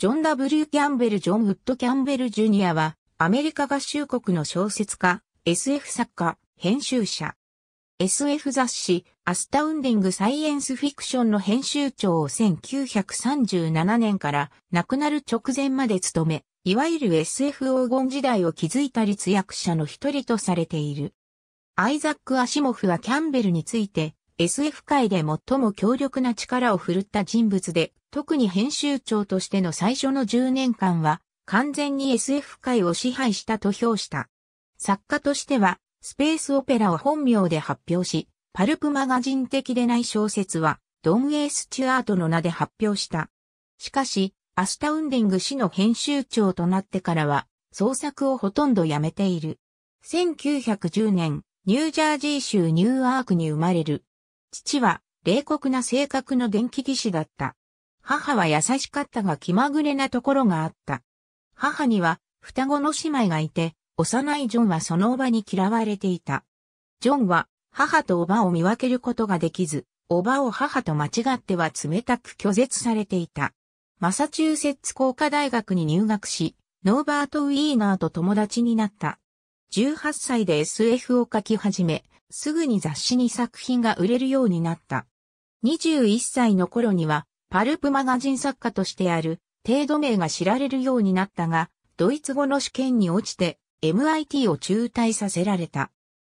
ジョン・ W・ キャンベル・ジョン・ウッド・キャンベル・ジュニアは、アメリカ合衆国の小説家、SF 作家、編集者。SF 雑誌、アスタウンディング・サイエンス・フィクションの編集長を1937年から亡くなる直前まで務め、いわゆる SF 黄金時代を築いた立役者の一人とされている。アイザック・アシモフはキャンベルについて、SF 界で最も強力な力を振るった人物で、特に編集長としての最初の10年間は、完全に SF 界を支配したと評した。作家としては、スペースオペラを本名で発表し、パルプマガジン的でない小説は、ドン・エイ・スチュアートの名で発表した。しかし、アスタウンディング氏の編集長となってからは、創作をほとんどやめている。1910年、ニュージャージー州ニューアークに生まれる。父は、冷酷な性格の電気技師だった。母は優しかったが気まぐれなところがあった。母には双子の姉妹がいて、幼いジョンはそのおばに嫌われていた。ジョンは母とおばを見分けることができず、おばを母と間違っては冷たく拒絶されていた。マサチューセッツ工科大学に入学し、ノーバート・ウィーナーと友達になった。18歳で SF を書き始め、すぐに雑誌に作品が売れるようになった。21歳の頃にはパルプマガジン作家としてある程度名が知られるようになったが、ドイツ語の試験に落ちて MIT を中退させられた。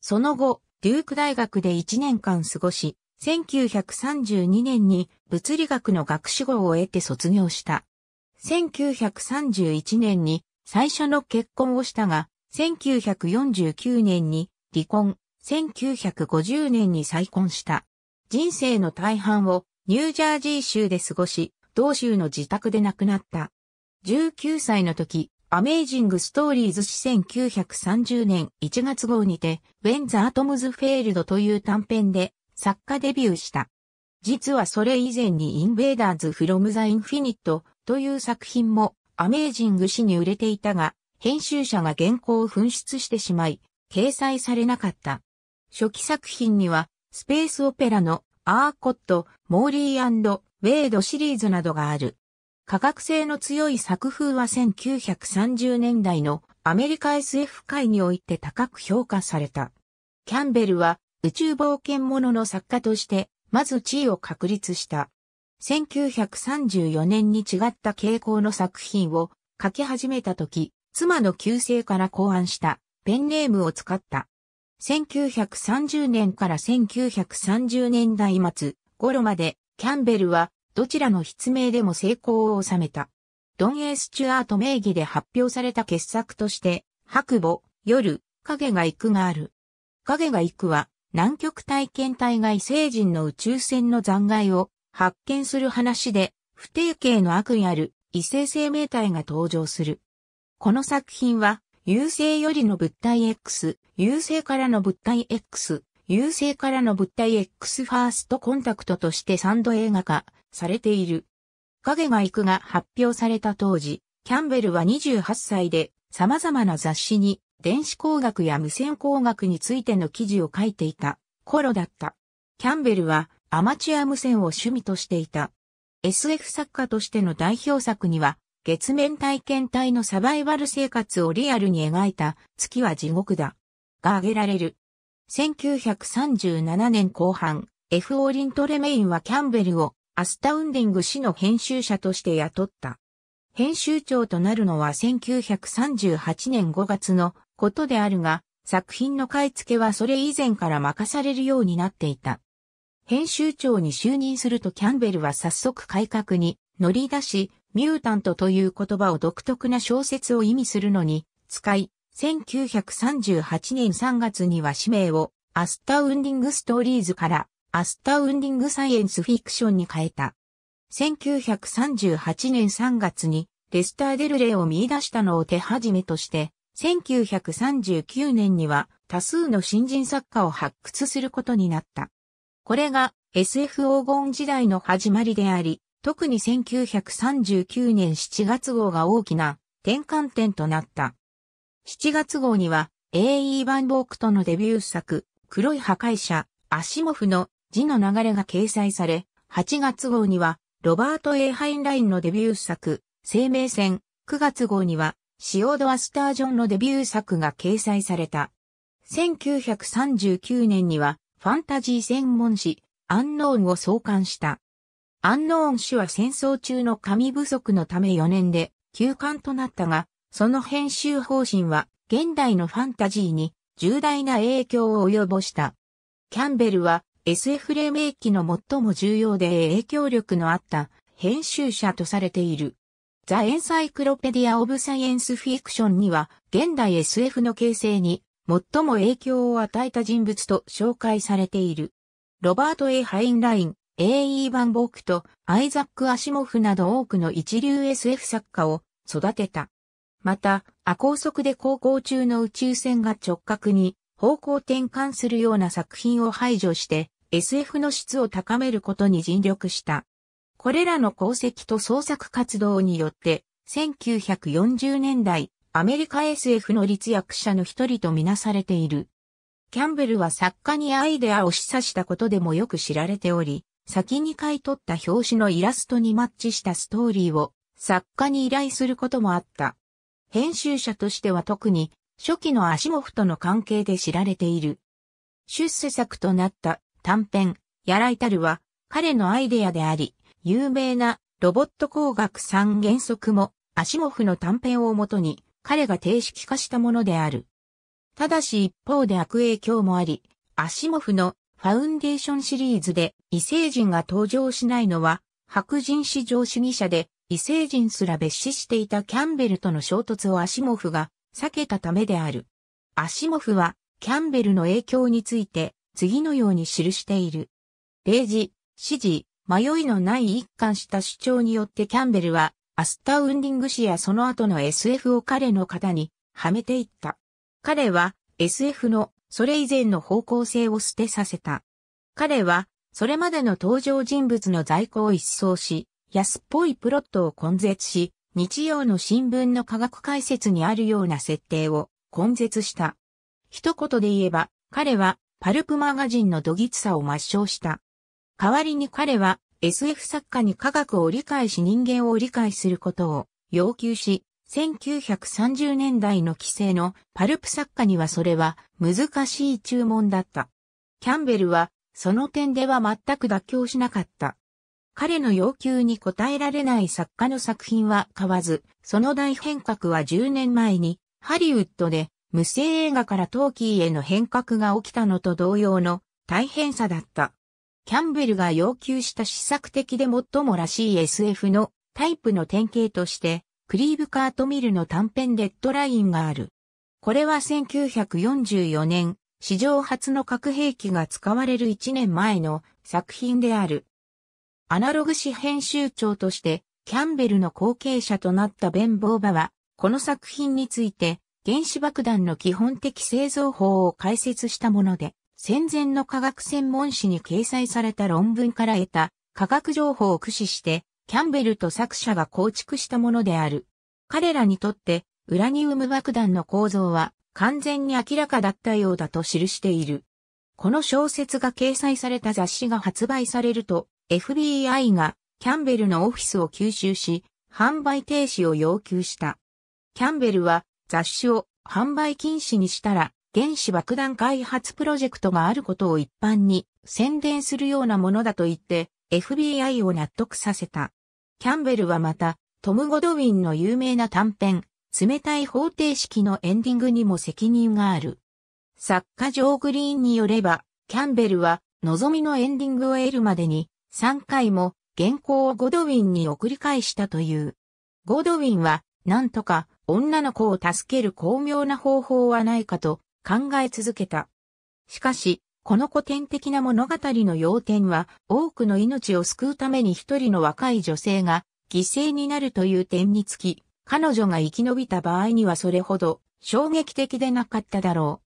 その後、デューク大学で1年間過ごし、1932年に物理学の学士号を得て卒業した。1931年に最初の結婚をしたが、1949年に離婚、1950年に再婚した。人生の大半をニュージャージー州で過ごし、同州の自宅で亡くなった。19歳の時、アメイジングストーリーズ誌1930年1月号にて、ウェンザ・アトムズ・フェールドという短編で作家デビューした。実はそれ以前にインベーダーズ・フロム・ザ・インフィニットという作品もアメイジング誌に売れていたが、編集者が原稿を紛失してしまい、掲載されなかった。初期作品には、スペースオペラのアーコット、モーリーウェイドシリーズなどがある。科学性の強い作風は1930年代のアメリカ SF 界において高く評価された。キャンベルは宇宙冒険者の作家として、まず地位を確立した。1934年に違った傾向の作品を書き始めた時、妻の旧姓から考案したペンネームを使った。1930年から1930年代末頃までキャンベルはどちらの筆名でも成功を収めた。ドン・エー・スチュアート名義で発表された傑作として、白母、夜、影が行くがある。影が行くは、南極体験隊外星人の宇宙船の残骸を発見する話で、不定形の悪意ある異性生命体が登場する。この作品は、優勢よりの物体 X、優勢からの物体 X、優勢からの物体 X ファーストコンタクトとしてサンド映画化されている。影が行くが発表された当時、キャンベルは28歳で様々な雑誌に電子工学や無線工学についての記事を書いていた頃だった。キャンベルはアマチュア無線を趣味としていた。SF 作家としての代表作には月面体験隊のサバイバル生活をリアルに描いた月は地獄だ。が挙げられる。1937年後半、F. オーリントレメインはキャンベルをアスタウンディング誌の編集者として雇った。編集長となるのは1938年5月のことであるが、作品の買い付けはそれ以前から任されるようになっていた。編集長に就任するとキャンベルは早速改革に乗り出し、ミュータントという言葉を独特な小説を意味するのに使い、1938年3月には氏名をアスタウンディングストーリーズからアスタウンディングサイエンスフィクションに変えた。1938年3月にレスター・デルレを見出したのを手始めとして、1939年には多数の新人作家を発掘することになった。これが SF 黄金時代の始まりであり、特に1939年7月号が大きな転換点となった。7月号には、A.E. バンボークとのデビュー作、黒い破壊者、アシモフの字の流れが掲載され、8月号には、ロバート・エハインラインのデビュー作、生命線、9月号には、シオド・アスタージョンのデビュー作が掲載された。1939年には、ファンタジー専門誌、アンノーンを創刊した。アンノーン氏は戦争中の紙不足のため4年で休刊となったが、その編集方針は現代のファンタジーに重大な影響を及ぼした。キャンベルは SF 黎明期の最も重要で影響力のあった編集者とされている。ザ・エンサイクロペディア・オブ・サイエンス・フィクションには現代 SF の形成に最も影響を与えた人物と紹介されている。ロバート・エ・ハインライン、A.E. バンボクとアイザック・アシモフなど多くの一流 SF 作家を育てた。また、亜高速で航行中の宇宙船が直角に方向転換するような作品を排除して SF の質を高めることに尽力した。これらの功績と創作活動によって、1940年代、アメリカ SF の立役者の一人とみなされている。キャンベルは作家にアイデアを示唆したことでもよく知られており、先に買い取った表紙のイラストにマッチしたストーリーを作家に依頼することもあった。編集者としては特に初期のアシモフとの関係で知られている。出世作となった短編、やらいたるは彼のアイデアであり、有名なロボット工学三原則もアシモフの短編をもとに彼が定式化したものである。ただし一方で悪影響もあり、アシモフのファウンデーションシリーズで異星人が登場しないのは、白人至上主義者で、異星人すら蔑視していたキャンベルとの衝突をアシモフが避けたためである。アシモフは、キャンベルの影響について、次のように記している。例示、指示、迷いのない一貫した主張によってキャンベルは、アスタウンディング氏やその後の SF を彼の型にはめていった。彼は SF のそれ以前の方向性を捨てさせた。彼はそれまでの登場人物の在庫を一掃し、安っぽいプロットを根絶し、日曜の新聞の科学解説にあるような設定を根絶した。一言で言えば、彼はパルプマガジンのどぎつさを抹消した。代わりに彼は SF 作家に科学を理解し人間を理解することを要求し、1930年代の規制のパルプ作家にはそれは難しい注文だった。キャンベルはその点では全く妥協しなかった。彼の要求に応えられない作家の作品は買わず、その大変革は10年前に、ハリウッドで無声映画からトーキーへの変革が起きたのと同様の大変さだった。キャンベルが要求した試作的で最もらしい SF のタイプの典型として、クリーブ・カート・ミルの短編デッドラインがある。これは1944年、史上初の核兵器が使われる1年前の作品である。アナログ誌編集長として、キャンベルの後継者となったベン・ボーバは、この作品について、原子爆弾の基本的製造法を解説したもので、戦前の科学専門誌に掲載された論文から得た科学情報を駆使して、キャンベルと作者が構築したものである。彼らにとって、ウラニウム爆弾の構造は、完全に明らかだったようだと記している。この小説が掲載された雑誌が発売されると、FBI がキャンベルのオフィスを吸収し、販売停止を要求した。キャンベルは雑誌を販売禁止にしたら、原子爆弾開発プロジェクトがあることを一般に宣伝するようなものだと言って、FBI を納得させた。キャンベルはまた、トム・ゴドウィンの有名な短編、冷たい方程式のエンディングにも責任がある。作家ジョー・グリーンによれば、キャンベルは、望みのエンディングを得るまでに、3回も原稿をゴドウィンに送り返したという。ゴドウィンは、なんとか女の子を助ける巧妙な方法はないかと考え続けた。しかし、この古典的な物語の要点は、多くの命を救うために一人の若い女性が犠牲になるという点につき、彼女が生き延びた場合にはそれほど衝撃的でなかっただろ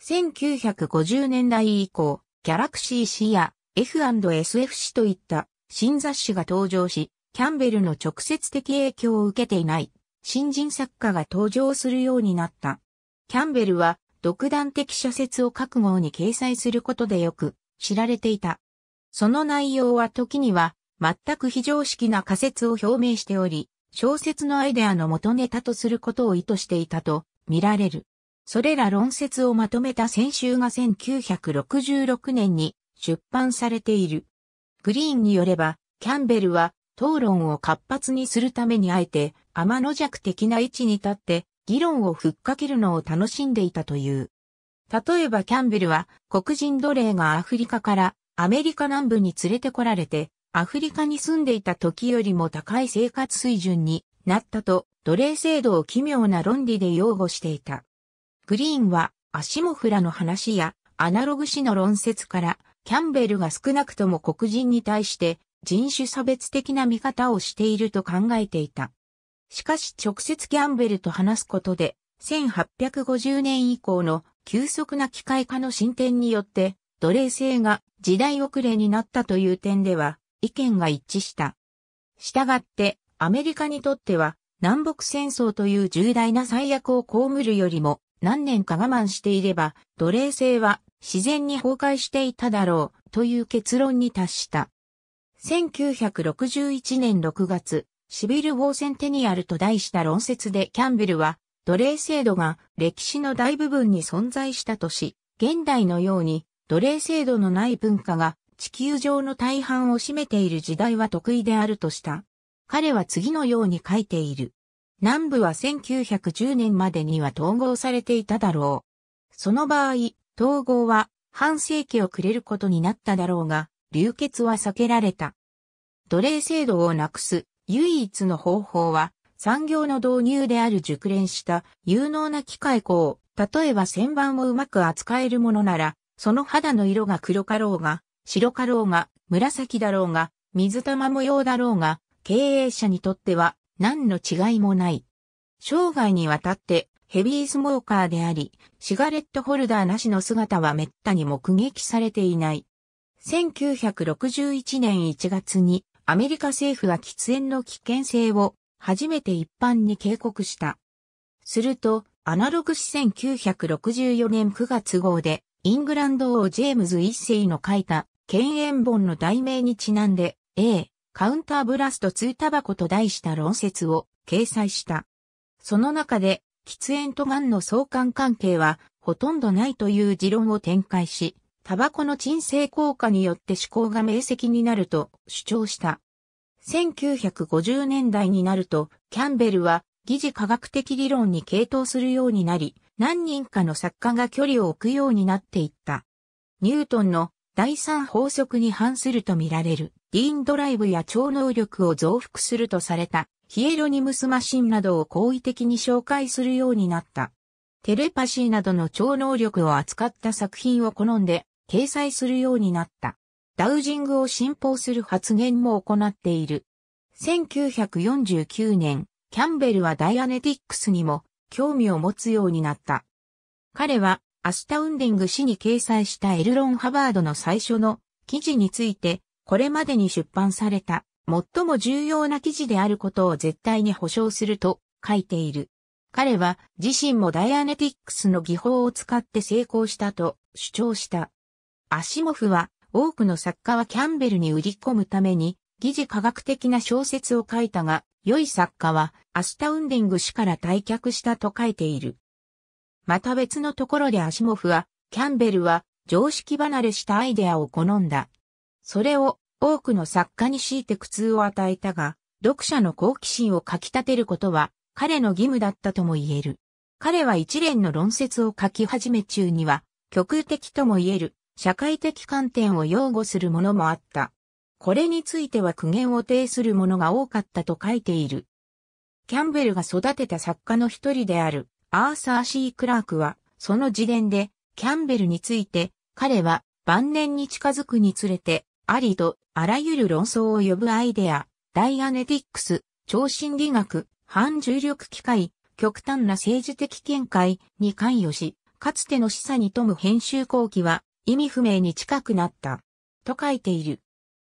う。1950年代以降、ギャラクシー誌や f s f 誌といった新雑誌が登場し、キャンベルの直接的影響を受けていない新人作家が登場するようになった。キャンベルは独断的社説を各号に掲載することでよく知られていた。その内容は時には全く非常識な仮説を表明しており、小説のアイデアの元ネタとすることを意図していたと見られる。それら論説をまとめた先週が1966年に出版されている。グリーンによれば、キャンベルは討論を活発にするためにあえて、天の弱的な位置に立って、議論をふっかけるのを楽しんでいたという。例えばキャンベルは黒人奴隷がアフリカからアメリカ南部に連れてこられてアフリカに住んでいた時よりも高い生活水準になったと奴隷制度を奇妙な論理で擁護していた。グリーンはアシモフラの話やアナログ史の論説からキャンベルが少なくとも黒人に対して人種差別的な見方をしていると考えていた。しかし直接キャンベルと話すことで1850年以降の急速な機械化の進展によって奴隷制が時代遅れになったという点では意見が一致した。したがって、アメリカにとっては、南北戦争という重大な災悪を被るよりも、何年か我慢していれば、奴隷制は自然に崩壊していただろう、という結論に達した。1961年6月、シビル・ウォーセンテニアルと題した論説でキャンベルは、奴隷制度が歴史の大部分に存在したとし、現代のように奴隷制度のない文化が地球上の大半を占めている時代は得意であるとした。彼は次のように書いている。南部は1910年までには統合されていただろう。その場合、統合は半世紀をくれることになっただろうが、流血は避けられた。奴隷制度をなくす唯一の方法は産業の導入である熟練した有能な機械工、例えば旋盤をうまく扱えるものなら、その肌の色が黒かろうが、白かろうが、紫だろうが、水玉模様だろうが、経営者にとっては何の違いもない。生涯にわたってヘビースモーカーであり、シガレットホルダーなしの姿は滅多に目撃されていない。1961年1月にアメリカ政府は喫煙の危険性を初めて一般に警告した。すると、アナログ誌1964年9月号でイングランド王ジェームズ一世の書いた検煙本の題名にちなんで、A、カウンターブラスト2タバコと題した論説を掲載した。その中で、喫煙と癌の相関関係はほとんどないという持論を展開し、タバコの鎮静効果によって思考が明晰になると主張した。1950年代になると、キャンベルは疑似科学的理論に傾倒するようになり、何人かの作家が距離を置くようになっていった。ニュートンの第三法則に反すると見られる、ディーンドライブや超能力を増幅するとされた、ヒエロニムスマシンなどを好意的に紹介するようになった。テレパシーなどの超能力を扱った作品を好んで掲載するようになった。ダウジングを信奉する発言も行っている。1949年、キャンベルはダイアネティックスにも興味を持つようになった。彼はアスタウンディング誌に掲載したエルロン・ハバードの最初の記事について、これまでに出版された最も重要な記事であることを絶対に保証すると書いている。彼は自身もダイアネティックスの技法を使って成功したと主張した。アシモフは多くの作家はキャンベルに売り込むために疑似科学的な小説を書いたが、良い作家はアスタウンディング氏から退却したと書いている。また別のところでアシモフは、キャンベルは常識離れしたアイデアを好んだ。それを多くの作家に強いて苦痛を与えたが、読者の好奇心をかき立てることは彼の義務だったとも言える。彼は一連の論説を書き始め中には、極的とも言える社会的観点を擁護するものもあった。これについては苦言を呈するものが多かったと書いている。キャンベルが育てた作家の一人であるアーサー・シー・クラークは、その自伝で、キャンベルについて、彼は晩年に近づくにつれて、ありとあらゆる論争を呼ぶアイデア、ダイアネティックス、超心理学、反重力機械、極端な政治的見解に関与し、かつての示唆に富む編集後期は意味不明に近くなった。と書いている。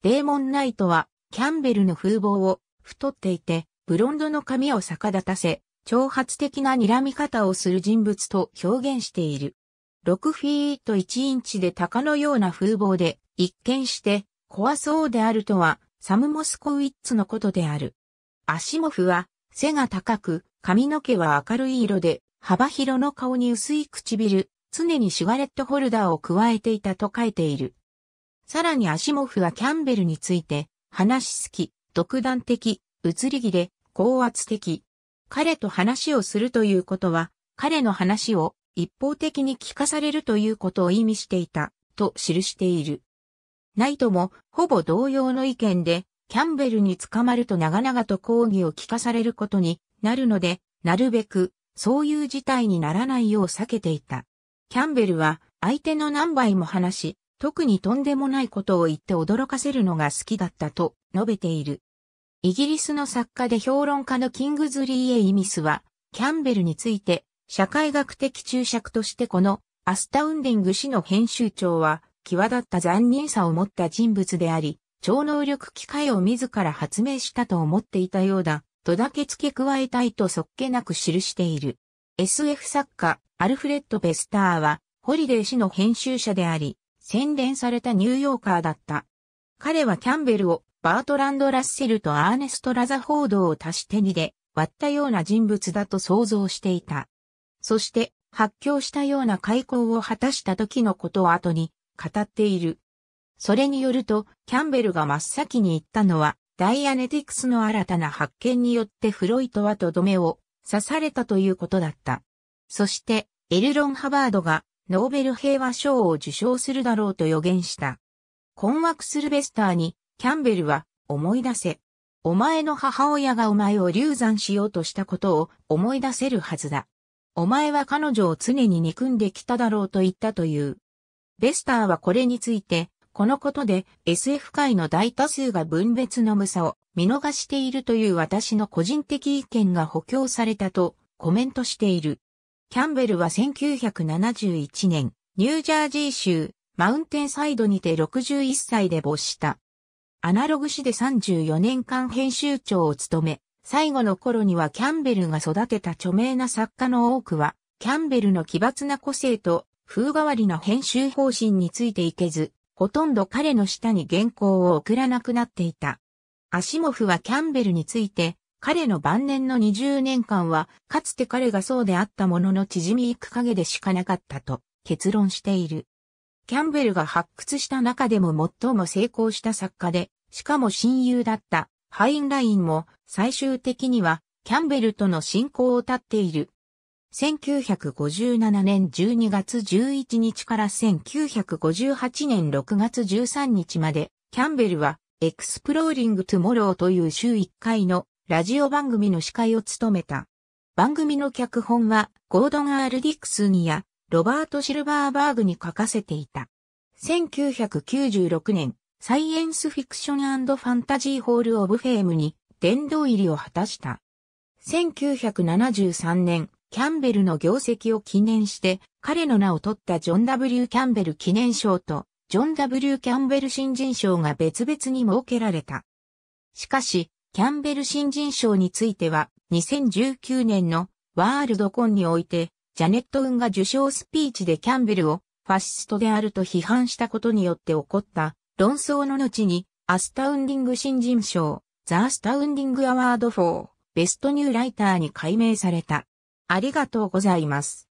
デーモン・ナイトは、キャンベルの風貌を太っていて、ブロンドの髪を逆立たせ、挑発的な睨み方をする人物と表現している。6フィート1インチで鷹のような風貌で、一見して怖そうであるとは、サム・モスコウィッツのことである。アシモフは、背が高く、髪の毛は明るい色で、幅広の顔に薄い唇、常にシュガレットホルダーを加えていたと書いている。さらにアシモフはキャンベルについて、話し好き、独断的、移り気で、高圧的、彼と話をするということは、彼の話を一方的に聞かされるということを意味していた、と記している。ナイトも、ほぼ同様の意見で、キャンベルに捕まると長々と抗議を聞かされることになるので、なるべく、そういう事態にならないよう避けていた。キャンベルは、相手の何倍も話し、特にとんでもないことを言って驚かせるのが好きだったと述べている。イギリスの作家で評論家のキングズリー・エイミスは、キャンベルについて、社会学的注釈としてこの、アスタウンディング氏の編集長は、際立った残忍さを持った人物であり、超能力機械を自ら発明したと思っていたようだ、とだけ付け加えたいとそっけなく記している。SF 作家、アルフレッド・ベスターは、ホリデー氏の編集者であり、洗練されたニューヨーカーだった。彼はキャンベルをバートランド・ラッセルとアーネスト・ラザフォードを足して2で割ったような人物だと想像していた。そして、発狂したような開口を果たした時のことを後に語っている。それによると、キャンベルが真っ先に言ったのは、ダイアネティクスの新たな発見によってフロイトはとどめを刺されたということだった。そして、エルロン・ハバードがノーベル平和賞を受賞するだろうと予言した。困惑するベスターにキャンベルは思い出せ。お前の母親がお前を流産しようとしたことを思い出せるはずだ。お前は彼女を常に憎んできただろうと言ったという。ベスターはこれについて、このことで SF 界の大多数が分別の無差を見逃しているという私の個人的意見が補強されたとコメントしている。キャンベルは1971年、ニュージャージー州マウンテンサイドにて61歳で没した。アナログ誌で34年間編集長を務め、最後の頃にはキャンベルが育てた著名な作家の多くは、キャンベルの奇抜な個性と風変わりな編集方針についていけず、ほとんど彼の下に原稿を送らなくなっていた。アシモフはキャンベルについて、彼の晩年の20年間は、かつて彼がそうであったものの縮み行く影でしかなかったと結論している。キャンベルが発掘した中でも最も成功した作家で、しかも親友だったハインラインも最終的にはキャンベルとの親交を絶っている。1957年12月11日から1958年6月13日まで、キャンベルは、エクスプローリングトゥモローという週1回のラジオ番組の司会を務めた。番組の脚本は、ゴードン・アール・ディクスニア、ロバート・シルバーバーグに書かせていた。1996年、サイエンスフィクションファンタジーホール・オブ・フェームに殿堂入りを果たした。1973年、キャンベルの業績を記念して、彼の名を取ったジョン・ W・ キャンベル記念賞と、ジョン・ W・ キャンベル新人賞が別々に設けられた。しかし、キャンベル新人賞については、2019年のワールドコンにおいて、ジャネット・ウンが受賞スピーチでキャンベルをファシストであると批判したことによって起こった論争の後にアスタウンディング新人賞、ザ・アスタウンディング・アワード・フォー、ベストニューライターに改名された。ありがとうございます。